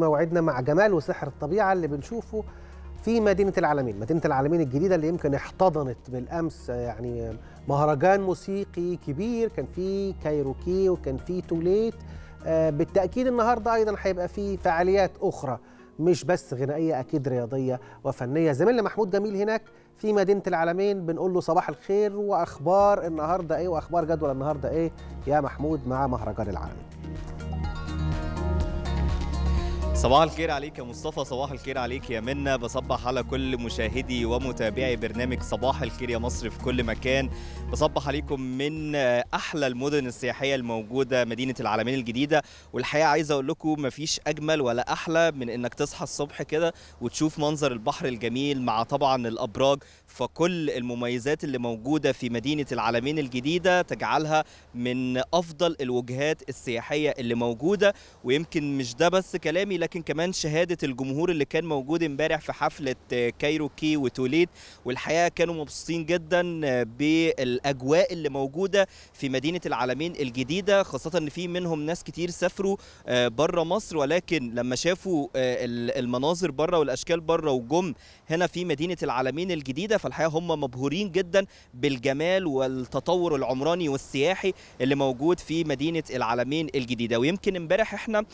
موعدنا مع جمال وسحر الطبيعة اللي بنشوفه في مدينة العالمين مدينة العالمين الجديدة اللي يمكن احتضنت بالأمس يعني مهرجان موسيقي كبير كان فيه كايروكي وكان فيه توليت آه، بالتأكيد النهاردة أيضا هيبقى فيه فعاليات أخرى مش بس غنائية أكيد رياضية وفنية زميلنا محمود جميل هناك في مدينة العالمين بنقول له صباح الخير وأخبار النهاردة إيه وأخبار جدول النهاردة إيه يا محمود مع مهرجان العالمين صباح الخير عليك يا مصطفى صباح الخير عليك يا منا بصبح على كل مشاهدي ومتابعي برنامج صباح الخير يا مصر في كل مكان بصبح عليكم من احلى المدن السياحيه الموجوده مدينه العالمين الجديده والحقيقه عايز اقول لكم مفيش اجمل ولا احلى من انك تصحى الصبح كده وتشوف منظر البحر الجميل مع طبعا الابراج فكل المميزات اللي موجوده في مدينه العالمين الجديده تجعلها من افضل الوجهات السياحيه اللي موجوده ويمكن مش ده بس كلامي لكن ولكن كمان شهاده الجمهور اللي كان موجود امبارح في حفله آه، كايروكي وتوليد والحقيقه كانوا مبسوطين جدا آه، بالاجواء اللي موجوده في مدينه العالمين الجديده خاصه ان في منهم ناس كتير سافروا آه، بره مصر ولكن لما شافوا المناظر بره والاشكال بره وجم هنا في مدينه العالمين الجديده فالحقيقه هم مبهورين جدا بالجمال والتطور العمراني والسياحي اللي موجود في مدينه العالمين الجديده ويمكن امبارح احنا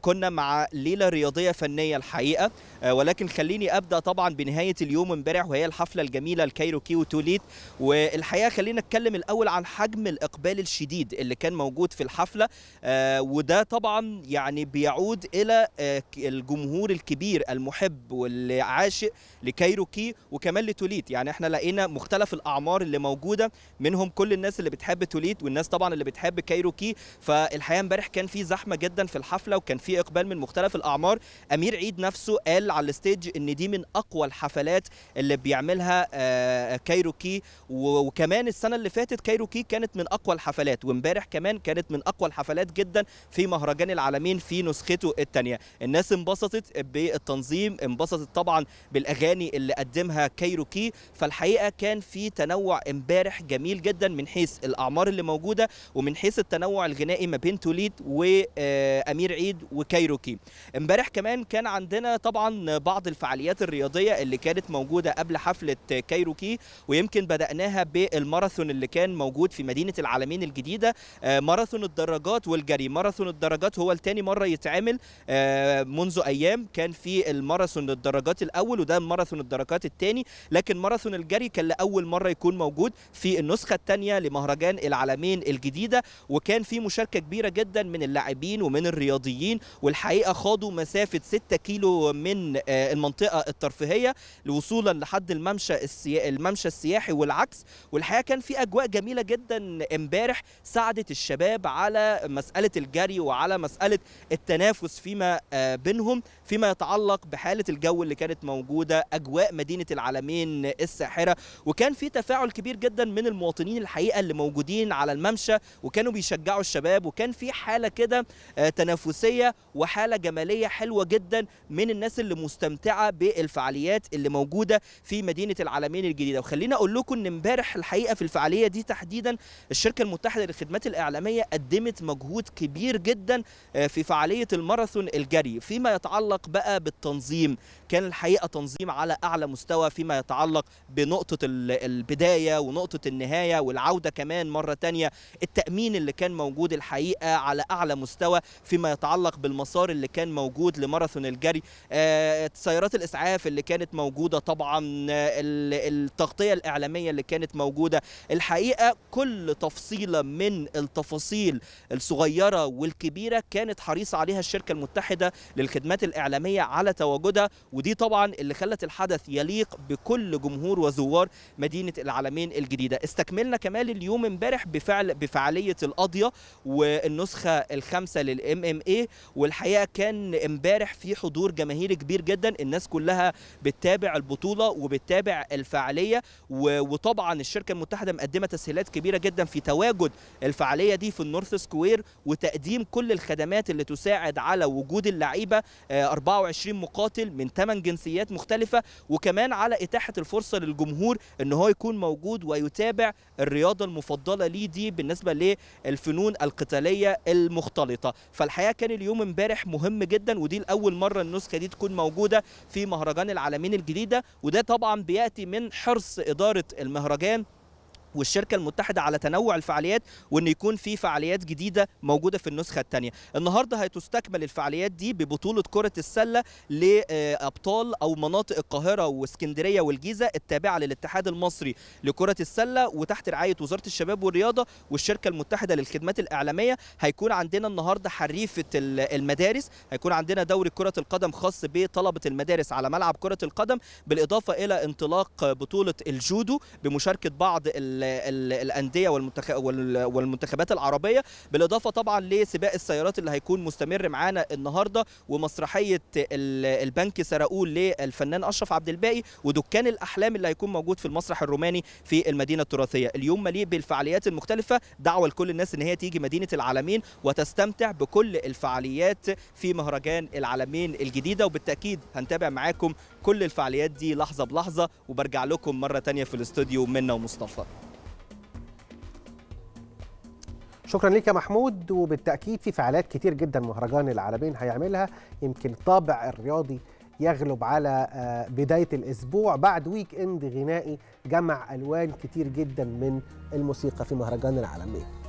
كنا مع لي ليله رياضيه فنيه الحقيقه آه، ولكن خليني ابدا طبعا بنهايه اليوم امبارح وهي الحفله الجميله الكايروكي وتوليت والحقيقه خلينا نتكلم الاول عن حجم الاقبال الشديد اللي كان موجود في الحفله آه، وده طبعا يعني بيعود الى آه، الجمهور الكبير المحب والعاشق لكايروكي وكمان لتوليت يعني احنا لقينا مختلف الاعمار اللي موجوده منهم كل الناس اللي بتحب توليت والناس طبعا اللي بتحب كايروكي فالحقيقه امبارح كان في زحمه جدا في الحفله وكان في اقبال من مختلف الاعمار امير عيد نفسه قال على الستيج ان دي من اقوى الحفلات اللي بيعملها آه، كايروكي وكمان السنه اللي فاتت كايروكي كانت من اقوى الحفلات وامبارح كمان كانت من اقوى الحفلات جدا في مهرجان العالمين في نسخته الثانيه الناس انبسطت بالتنظيم انبسطت طبعا بالاغاني اللي قدمها كايروكي فالحقيقه كان في تنوع امبارح جميل جدا من حيث الاعمار اللي موجوده ومن حيث التنوع الغنائي ما بين توليد وامير آه، عيد وكايروكي امبارح كمان كان عندنا طبعا بعض الفعاليات الرياضيه اللي كانت موجوده قبل حفله كايروكي ويمكن بداناها بالماراثون اللي كان موجود في مدينه العالمين الجديده آه، ماراثون الدراجات والجري ماراثون الدراجات هو الثاني مره يتعمل آه، منذ ايام كان في الماراثون الدراجات الاول وده ماراثون الدراجات الثاني لكن ماراثون الجري كان لاول مره يكون موجود في النسخه الثانيه لمهرجان العالمين الجديده وكان في مشاركه كبيره جدا من اللاعبين ومن الرياضيين والحقيقه خاضوا بياخدوا مسافه 6 كيلو من آه، المنطقه الترفيهيه لوصولا لحد الممشى الممشى السياحي والعكس والحقيقه كان في اجواء جميله جدا امبارح ساعدت الشباب على مساله الجري وعلى مساله التنافس فيما آه، بينهم فيما يتعلق بحاله الجو اللي كانت موجوده اجواء مدينه العالمين الساحره وكان في تفاعل كبير جدا من المواطنين الحقيقه اللي موجودين على الممشى وكانوا بيشجعوا الشباب وكان في حاله كده آه، تنافسيه وحاله جماليه عقليه حلوه جدا من الناس اللي مستمتعه بالفعاليات اللي موجوده في مدينه العالمين الجديده وخليني اقول لكم ان امبارح الحقيقه في الفعاليه دي تحديدا الشركه المتحده للخدمات الاعلاميه قدمت مجهود كبير جدا آه، في فعاليه الماراثون الجري فيما يتعلق بقى بالتنظيم كان الحقيقه تنظيم على اعلى مستوى فيما يتعلق بنقطه البدايه ونقطه النهايه والعوده كمان مره ثانيه التامين اللي كان موجود الحقيقه على اعلى مستوى فيما يتعلق بالمسار اللي كان موجود موجود لماراثون الجري آه، سيارات الاسعاف اللي كانت موجوده طبعا التغطيه الاعلاميه اللي كانت موجوده الحقيقه كل تفصيله من التفاصيل الصغيره والكبيره كانت حريصه عليها الشركه المتحده للخدمات الاعلاميه على تواجدها ودي طبعا اللي خلت الحدث يليق بكل جمهور وزوار مدينه العالمين الجديده استكملنا كمان اليوم امبارح بفعل بفعاليه القاضيه والنسخه الخامسه للام ام اي والحقيقه كان ان امبارح في حضور جماهيري كبير جدا الناس كلها بتتابع البطوله وبتتابع الفعاليه وطبعا الشركه المتحده مقدمه تسهيلات كبيره جدا في تواجد الفعاليه دي في النورث سكوير وتقديم كل الخدمات اللي تساعد على وجود اللعيبه 24 آه، مقاتل من 8 جنسيات مختلفه وكمان على اتاحه الفرصه للجمهور ان هو يكون موجود ويتابع الرياضه المفضله ليه دي بالنسبه للفنون القتاليه المختلطه فالحقيقه كان اليوم امبارح مهم جدا جدا ودي لاول مره النسخه دي تكون موجوده في مهرجان العالمين الجديده وده طبعا بياتي من حرص اداره المهرجان والشركه المتحده على تنوع الفعاليات وان يكون في فعاليات جديده موجوده في النسخه الثانيه النهارده هتستكمل الفعاليات دي ببطوله كره السله لابطال او مناطق القاهره واسكندريه والجيزه التابعه للاتحاد المصري لكره السله وتحت رعايه وزاره الشباب والرياضه والشركه المتحده للخدمات الاعلاميه هيكون عندنا النهارده حريفه المدارس هيكون عندنا دوري كره القدم خاص بطلبه المدارس على ملعب كره القدم بالاضافه الى انطلاق بطوله الجودو بمشاركه بعض ال الانديه والمنتخبات العربيه بالاضافه طبعا لسباق السيارات اللي هيكون مستمر معانا النهارده ومسرحيه البنك سرقوه للفنان اشرف عبد الباقي ودكان الاحلام اللي هيكون موجود في المسرح الروماني في المدينه التراثيه اليوم مليء بالفعاليات المختلفه دعوه لكل الناس ان هي تيجي مدينه العالمين وتستمتع بكل الفعاليات في مهرجان العالمين الجديده وبالتاكيد هنتابع معاكم كل الفعاليات دي لحظه بلحظه وبرجع لكم مره تانية في الاستوديو منا ومصطفى شكرا ليك يا محمود وبالتاكيد في فعاليات كتير جدا مهرجان العربين هيعملها يمكن الطابع الرياضي يغلب على آه، بدايه الاسبوع بعد ويك اند غنائي جمع الوان كتير جدا من الموسيقى في مهرجان العالمين